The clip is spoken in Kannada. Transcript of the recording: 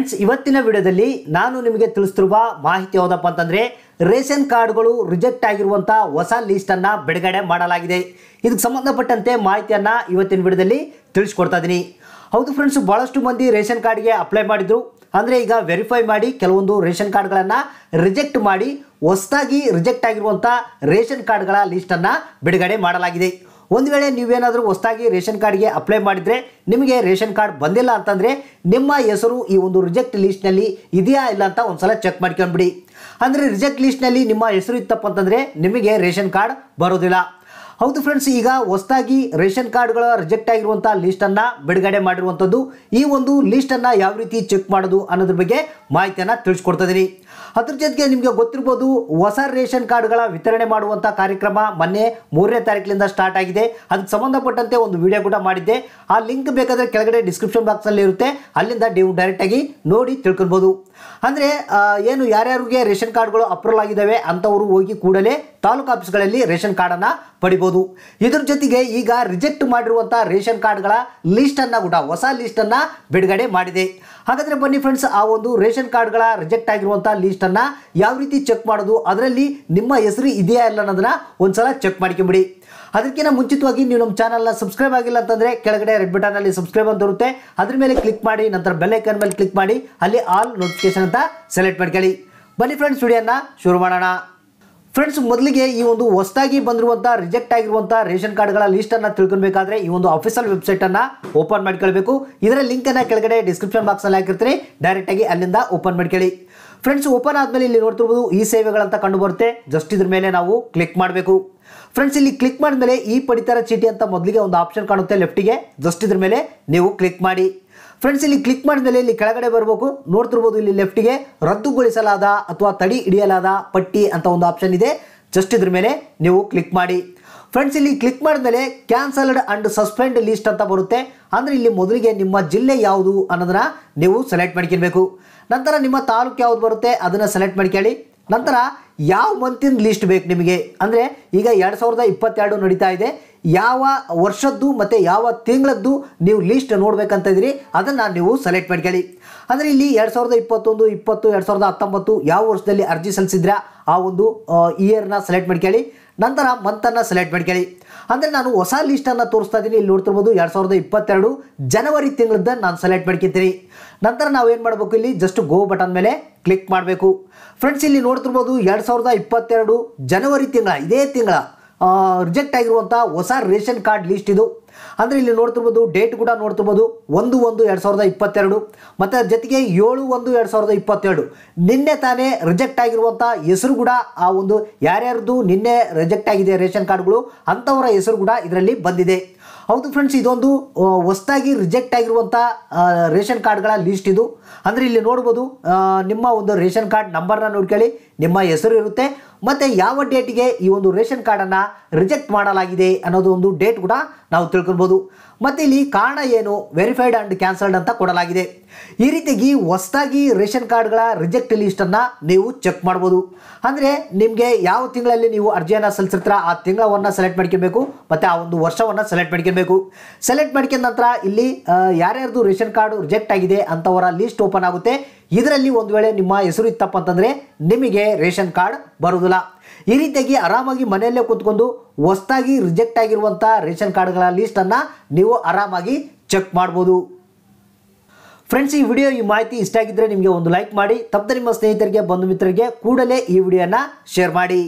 ಫ್ರೆಂಡ್ಸ್ ಇವತ್ತಿನ ವಿಡಿಯೋದಲ್ಲಿ ನಾನು ನಿಮಗೆ ತಿಳಿಸ್ತಿರುವ ಮಾಹಿತಿ ಯಾವುದಪ್ಪ ಅಂತಂದರೆ ರೇಷನ್ ಕಾರ್ಡ್ಗಳು ರಿಜೆಕ್ಟ್ ಆಗಿರುವಂಥ ಹೊಸ ಅನ್ನ ಬಿಡುಗಡೆ ಮಾಡಲಾಗಿದೆ ಇದಕ್ಕೆ ಸಂಬಂಧಪಟ್ಟಂತೆ ಮಾಹಿತಿಯನ್ನು ಇವತ್ತಿನ ವಿಡಿಯೋದಲ್ಲಿ ತಿಳಿಸ್ಕೊಡ್ತಾ ಇದ್ದೀನಿ ಹೌದು ಫ್ರೆಂಡ್ಸ್ ಬಹಳಷ್ಟು ಮಂದಿ ರೇಷನ್ ಕಾರ್ಡ್ಗೆ ಅಪ್ಲೈ ಮಾಡಿದ್ರು ಅಂದ್ರೆ ಈಗ ವೆರಿಫೈ ಮಾಡಿ ಕೆಲವೊಂದು ರೇಷನ್ ಕಾರ್ಡ್ಗಳನ್ನು ರಿಜೆಕ್ಟ್ ಮಾಡಿ ಹೊಸದಾಗಿ ರಿಜೆಕ್ಟ್ ಆಗಿರುವಂಥ ರೇಷನ್ ಕಾರ್ಡ್ಗಳ ಅನ್ನ ಬಿಡುಗಡೆ ಮಾಡಲಾಗಿದೆ ಒಂದು ವೇಳೆ ನೀವೇನಾದರೂ ಹೊಸದಾಗಿ ರೇಷನ್ ಕಾರ್ಡ್ಗೆ ಅಪ್ಲೈ ಮಾಡಿದರೆ ನಿಮಗೆ ರೇಷನ್ ಕಾರ್ಡ್ ಬಂದಿಲ್ಲ ಅಂತಂದರೆ ನಿಮ್ಮ ಹೆಸರು ಈ ಒಂದು ರಿಜೆಕ್ಟ್ ಲೀಸ್ಟ್ನಲ್ಲಿ ಇದೆಯಾ ಇಲ್ಲ ಅಂತ ಒಂದು ಸಲ ಚೆಕ್ ಮಾಡ್ಕೊಂಡ್ಬಿಡಿ ಅಂದರೆ ರಿಜೆಕ್ಟ್ ಲೀಸ್ಟ್ನಲ್ಲಿ ನಿಮ್ಮ ಹೆಸರು ಇತ್ತಪ್ಪ ಅಂತಂದರೆ ನಿಮಗೆ ರೇಷನ್ ಕಾರ್ಡ್ ಬರೋದಿಲ್ಲ ಹೌದು ಫ್ರೆಂಡ್ಸ್ ಈಗ ಹೊಸದಾಗಿ ರೇಷನ್ ಕಾರ್ಡ್ಗಳ ರಿಜೆಕ್ಟ್ ಲಿಸ್ಟ್ ಅನ್ನ ಬಿಡುಗಡೆ ಮಾಡಿರುವಂತದ್ದು ಈ ಒಂದು ಲಿಸ್ಟ್ ಅನ್ನ ಯಾವ ರೀತಿ ಚೆಕ್ ಮಾಡೋದು ಅನ್ನೋದ್ರ ಬಗ್ಗೆ ಮಾಹಿತಿಯನ್ನು ತಿಳಿಸ್ಕೊಡ್ತಿದ್ದೀನಿ ಅದ್ರ ಜೊತೆಗೆ ನಿಮಗೆ ಗೊತ್ತಿರಬಹುದು ಹೊಸ ರೇಷನ್ ಕಾರ್ಡ್ಗಳ ವಿತರಣೆ ಮಾಡುವಂತಹ ಕಾರ್ಯಕ್ರಮ ಮೊನ್ನೆ ಮೂರನೇ ತಾರೀಕಿನಿಂದ ಸ್ಟಾರ್ಟ್ ಆಗಿದೆ ಅದಕ್ಕೆ ಸಂಬಂಧಪಟ್ಟಂತೆ ಒಂದು ವಿಡಿಯೋ ಕೂಡ ಮಾಡಿದ್ದೆ ಆ ಲಿಂಕ್ ಬೇಕಾದ್ರೆ ಕೆಳಗಡೆ ಡಿಸ್ಕ್ರಿಪ್ಷನ್ ಬಾಕ್ಸ್ ಅಲ್ಲಿ ಇರುತ್ತೆ ಅಲ್ಲಿಂದ ನೀವು ಡೈರೆಕ್ಟ್ ಆಗಿ ನೋಡಿ ತಿಳ್ಕೊಬಹುದು ಅಂದ್ರೆ ಏನು ಯಾರ್ಯಾರಿಗೆ ರೇಷನ್ ಕಾರ್ಡ್ಗಳು ಅಪ್ರೂವಲ್ ಆಗಿದ್ದಾವೆ ಅಂತವರು ಹೋಗಿ ಕೂಡಲೇ ತಾಲೂಕು ಆಫೀಸ್ಗಳಲ್ಲಿ ರೇಷನ್ ಅನ್ನ ಪಡಿಬಹುದು ಹೇಳ್ಬೋದು ಇದ್ರ ಜೊತೆಗೆ ಈಗ ರಿಜೆಕ್ಟ್ ಮಾಡಿರುವಂಥ ರೇಷನ್ ಕಾರ್ಡ್ಗಳ ಲೀಸ್ಟನ್ನು ಕೂಡ ಹೊಸ ಲೀಸ್ಟನ್ನು ಬಿಡುಗಡೆ ಮಾಡಿದೆ ಹಾಗಾದರೆ ಬನ್ನಿ ಫ್ರೆಂಡ್ಸ್ ಆ ಒಂದು ರೇಷನ್ ಕಾರ್ಡ್ಗಳ ರಿಜೆಕ್ಟ್ ಆಗಿರುವಂಥ ಲೀಸ್ಟನ್ನು ಯಾವ ರೀತಿ ಚೆಕ್ ಮಾಡೋದು ಅದರಲ್ಲಿ ನಿಮ್ಮ ಹೆಸರು ಇದೆಯಾ ಇಲ್ಲ ಅನ್ನೋದನ್ನ ಒಂದ್ಸಲ ಚೆಕ್ ಮಾಡ್ಕೊಂಬಿಡಿ ಅದಕ್ಕಿಂತ ಮುಂಚಿತವಾಗಿ ನೀವು ನಮ್ಮ ಚಾನಲ್ನ ಸಬ್ಸ್ಕ್ರೈಬ್ ಆಗಿಲ್ಲ ಅಂತಂದರೆ ಕೆಳಗಡೆ ರೆಡ್ ಬಟನಲ್ಲಿ ಸಬ್ಸ್ಕ್ರೈಬ್ ಅಂತ ಬರುತ್ತೆ ಅದ್ರ ಮೇಲೆ ಕ್ಲಿಕ್ ಮಾಡಿ ನಂತರ ಬೆಲ್ಲೈಕನ್ ಮೇಲೆ ಕ್ಲಿಕ್ ಮಾಡಿ ಅಲ್ಲಿ ಆಲ್ ನೋಟಿಫಿಕೇಶನ್ ಅಂತ ಸೆಲೆಕ್ಟ್ ಮಾಡ್ಕೊಳ್ಳಿ ಬನ್ನಿ ಫ್ರೆಂಡ್ಸ್ ವಿಡಿಯೋನ ಶುರು ಮಾಡೋಣ ಫ್ರೆಂಡ್ಸ್ ಮೊದಲಿಗೆ ಈ ಒಂದು ಹೊಸದಾಗಿ ಬಂದಿರುವಂಥ ರಿಜೆಕ್ಟ್ ಆಗಿರುವಂಥ ರೇಷನ್ ಕಾರ್ಡ್ಗಳ ಲಿಸ್ಟನ್ನು ತಿಳ್ಕೊಬೇಕಾದ್ರೆ ಈ ಒಂದು ಅಫಿಷಿಯಲ್ ವೆಬ್ಸೈಟನ್ನು ಓಪನ್ ಮಾಡ್ಕೊಳ್ಬೇಕು ಇದರ ಲಿಂಕನ್ನು ಕೆಳಗಡೆ ಡಿಸ್ಕ್ರಿಪ್ಷನ್ ಬಾಕ್ಸಲ್ಲಿ ಹಾಕಿರ್ತೀನಿ ಡೈರೆಕ್ಟಾಗಿ ಅಲ್ಲಿಂದ ಓಪನ್ ಮಾಡ್ಕೊಳ್ಳಿ ಫ್ರೆಂಡ್ಸ್ ಓಪನ್ ಆದ್ಮೇಲೆ ಇಲ್ಲಿ ನೋಡ್ತಿರ್ಬೋದು ಈ ಸೇವೆಗಳಂತ ಕಂಡು ಬರುತ್ತೆ ಜಸ್ಟ್ ಇದ್ರ ಮೇಲೆ ನಾವು ಕ್ಲಿಕ್ ಮಾಡಬೇಕು ಫ್ರೆಂಡ್ಸ್ ಇಲ್ಲಿ ಕ್ಲಿಕ್ ಮಾಡಿದ್ಮೇಲೆ ಈ ಪಡಿತರ ಚೀಟಿ ಅಂತ ಮೊದಲಿಗೆ ಒಂದು ಆಪ್ಷನ್ ಕಾಣುತ್ತೆ ಲೆಫ್ಟಿಗೆ ಜಸ್ಟ್ ಇದ್ರ ಮೇಲೆ ನೀವು ಕ್ಲಿಕ್ ಮಾಡಿ ಫ್ರೆಂಡ್ಸ್ ಇಲ್ಲಿ ಕ್ಲಿಕ್ ಮಾಡಿದ್ಮೇಲೆ ಇಲ್ಲಿ ಕೆಳಗಡೆ ಬರಬೇಕು ನೋಡ್ತಿರ್ಬೋದು ಇಲ್ಲಿ ಲೆಫ್ಟಿಗೆ ರದ್ದುಗೊಳಿಸಲಾದ ಅಥವಾ ತಡಿ ಹಿಡಿಯಲಾದ ಪಟ್ಟಿ ಅಂತ ಒಂದು ಆಪ್ಷನ್ ಇದೆ ಜಸ್ಟ್ ಇದ್ರ ಮೇಲೆ ನೀವು ಕ್ಲಿಕ್ ಮಾಡಿ ಫ್ರೆಂಡ್ಸ್ ಇಲ್ಲಿ ಕ್ಲಿಕ್ ಮಾಡಿದ್ಮೇಲೆ ಕ್ಯಾನ್ಸಲ್ಡ್ ಅಂಡ್ ಸಸ್ಪೆಂಡ್ ಲಿಸ್ಟ್ ಅಂತ ಬರುತ್ತೆ ಅಂದರೆ ಇಲ್ಲಿ ಮೊದಲಿಗೆ ನಿಮ್ಮ ಜಿಲ್ಲೆ ಯಾವುದು ಅನ್ನೋದನ್ನ ನೀವು ಸೆಲೆಕ್ಟ್ ಮಾಡ್ಕೊಳ್ಬೇಕು ನಂತರ ನಿಮ್ಮ ತಾಲೂಕು ಯಾವುದು ಬರುತ್ತೆ ಅದನ್ನು ಸೆಲೆಕ್ಟ್ ಮಾಡ್ಕೊಳ್ಳಿ ನಂತರ ಯಾವ ಮಂತಿನ ಲಿಸ್ಟ್ ಬೇಕು ನಿಮಗೆ ಅಂದರೆ ಈಗ ಎರಡು ಸಾವಿರದ ಇಪ್ಪತ್ತೆರಡು ನಡೀತಾ ಇದೆ ಯಾವ ವರ್ಷದ್ದು ಮತ್ತು ಯಾವ ತಿಂಗಳದ್ದು ನೀವು ಲಿಸ್ಟ್ ನೋಡಬೇಕಂತ ಇದ್ದೀರಿ ಅದನ್ನು ನೀವು ಸೆಲೆಕ್ಟ್ ಮಾಡ್ಕೊಳ್ಳಿ ಅಂದರೆ ಇಲ್ಲಿ ಎರಡು ಸಾವಿರದ ಇಪ್ಪತ್ತೊಂದು ಇಪ್ಪತ್ತು ಎರಡು ಸಾವಿರದ ಹತ್ತೊಂಬತ್ತು ಯಾವ ವರ್ಷದಲ್ಲಿ ಅರ್ಜಿ ಸಲ್ಲಿಸಿದ್ರೆ ಆ ಒಂದು ಇಯರ್ನ ಸೆಲೆಕ್ಟ್ ಮಾಡ್ಕೊಳ್ಳಿ ನಂತರ ಮಂತನ್ನು ಸೆಲೆಕ್ಟ್ ಮಾಡ್ಕೊಳ್ಳಿ ಅಂದರೆ ನಾನು ಹೊಸ ಲೀಸ್ಟನ್ನು ತೋರಿಸ್ತಾ ಇದ್ದೀನಿ ಇಲ್ಲಿ ನೋಡ್ತಿರ್ಬೋದು ಎರಡು ಸಾವಿರದ ಇಪ್ಪತ್ತೆರಡು ಜನವರಿ ತಿಂಗಳಿಂದ ನಾನು ಸೆಲೆಕ್ಟ್ ಮಾಡ್ಕೊತೀನಿ ನಂತರ ನಾವು ಏನು ಮಾಡಬೇಕು ಇಲ್ಲಿ ಜಸ್ಟ್ ಗೋ ಬಟನ್ ಮೇಲೆ ಕ್ಲಿಕ್ ಮಾಡಬೇಕು ಫ್ರೆಂಡ್ಸ್ ಇಲ್ಲಿ ನೋಡ್ತಿರ್ಬೋದು ಎರಡು ಸಾವಿರದ ಇಪ್ಪತ್ತೆರಡು ಜನವರಿ ತಿಂಗಳ ಇದೇ ತಿಂಗಳ ರಿಜೆಕ್ಟ್ ಆಗಿರುವಂಥ ಹೊಸ ರೇಷನ್ ಕಾರ್ಡ್ ಲೀಸ್ಟ್ ಇದು ಅಂದರೆ ಇಲ್ಲಿ ನೋಡ್ತಿರ್ಬೋದು ಡೇಟ್ ಕೂಡ ನೋಡ್ತಿರ್ಬೋದು ಒಂದು ಒಂದು ಎರಡು ಸಾವಿರದ ಇಪ್ಪತ್ತೆರಡು ಮತ್ತು ಜೊತೆಗೆ ಏಳು ಒಂದು ಎರಡು ಸಾವಿರದ ಇಪ್ಪತ್ತೆರಡು ನಿನ್ನೆ ತಾನೇ ರಿಜೆಕ್ಟ್ ಆಗಿರುವಂಥ ಹೆಸರು ಕೂಡ ಆ ಒಂದು ಯಾರ್ಯಾರ್ದು ನಿನ್ನೆ ರಿಜೆಕ್ಟ್ ಆಗಿದೆ ರೇಷನ್ ಕಾರ್ಡ್ಗಳು ಅಂಥವರ ಹೆಸರು ಕೂಡ ಇದರಲ್ಲಿ ಬಂದಿದೆ ಹೌದು ಫ್ರೆಂಡ್ಸ್ ಇದೊಂದು ಹೊಸದಾಗಿ ರಿಜೆಕ್ಟ್ ಆಗಿರುವಂಥ ರೇಷನ್ ಕಾರ್ಡ್ಗಳ ಲೀಸ್ಟ್ ಇದು ಅಂದರೆ ಇಲ್ಲಿ ನೋಡ್ಬೋದು ನಿಮ್ಮ ಒಂದು ರೇಷನ್ ಕಾರ್ಡ್ ನಂಬರ್ನ ನೋಡ್ಕೊಳ್ಳಿ ನಿಮ್ಮ ಹೆಸರು ಇರುತ್ತೆ ಮತ್ತು ಯಾವ ಡೇಟಿಗೆ ಈ ಒಂದು ರೇಷನ್ ಕಾರ್ಡನ್ನು ರಿಜೆಕ್ಟ್ ಮಾಡಲಾಗಿದೆ ಅನ್ನೋದು ಒಂದು ಡೇಟ್ ಕೂಡ ನಾವು ತಿಳ್ಕೊಳ್ಬೋದು ಮತ್ತು ಇಲ್ಲಿ ಕಾರಣ ಏನು ವೆರಿಫೈಡ್ ಆ್ಯಂಡ್ ಕ್ಯಾನ್ಸಲ್ಡ್ ಅಂತ ಕೊಡಲಾಗಿದೆ ಈ ರೀತಿಯಾಗಿ ಹೊಸದಾಗಿ ರೇಷನ್ ಕಾರ್ಡ್ಗಳ ರಿಜೆಕ್ಟ್ ಲಿಸ್ಟನ್ನು ನೀವು ಚೆಕ್ ಮಾಡ್ಬೋದು ಅಂದರೆ ನಿಮಗೆ ಯಾವ ತಿಂಗಳಲ್ಲಿ ನೀವು ಅರ್ಜಿಯನ್ನು ಸಲ್ಲಿಸಿರ್ತೀರ ಆ ತಿಂಗಳವನ್ನು ಸೆಲೆಕ್ಟ್ ಮಾಡ್ಕೊಬೇಕು ಮತ್ತು ಆ ಒಂದು ವರ್ಷವನ್ನು ಸೆಲೆಕ್ಟ್ ಮಾಡ್ಕೊಬೇಕು ಸೆಲೆಕ್ಟ್ ಮಾಡ್ಕೊಂಡ ನಂತರ ಇಲ್ಲಿ ಯಾರ್ಯಾರ್ದು ರೇಷನ್ ಕಾರ್ಡ್ ರಿಜೆಕ್ಟ್ ಆಗಿದೆ ಅಂತವರ ಲಿಸ್ಟ್ ಓಪನ್ ಆಗುತ್ತೆ ಇದರಲ್ಲಿ ಒಂದು ವೇಳೆ ನಿಮ್ಮ ಹೆಸರು ಇತ್ತಪ್ಪ ಅಂತಂದರೆ ನಿಮಗೆ ರೇಷನ್ ಕಾರ್ಡ್ ಬರುವುದಿಲ್ಲ ಈ ರೀತಿಯಾಗಿ ಆರಾಮಾಗಿ ಮನೆಯಲ್ಲೇ ಕೂತ್ಕೊಂಡು ಹೊಸದಾಗಿ ರಿಜೆಕ್ಟ್ ಆಗಿರುವಂಥ ರೇಷನ್ ಕಾರ್ಡ್ಗಳ ಲೀಸ್ಟನ್ನು ನೀವು ಆರಾಮಾಗಿ ಚೆಕ್ ಮಾಡ್ಬೋದು ಫ್ರೆಂಡ್ಸ್ ಈ ವಿಡಿಯೋ ಈ ಮಾಹಿತಿ ಇಷ್ಟ ಆಗಿದ್ದರೆ ನಿಮಗೆ ಒಂದು ಲೈಕ್ ಮಾಡಿ ತಪ್ಪದೆ ನಿಮ್ಮ ಸ್ನೇಹಿತರಿಗೆ ಬಂಧು ಮಿತ್ರರಿಗೆ ಕೂಡಲೇ ಈ ವಿಡಿಯೋನ ಶೇರ್ ಮಾಡಿ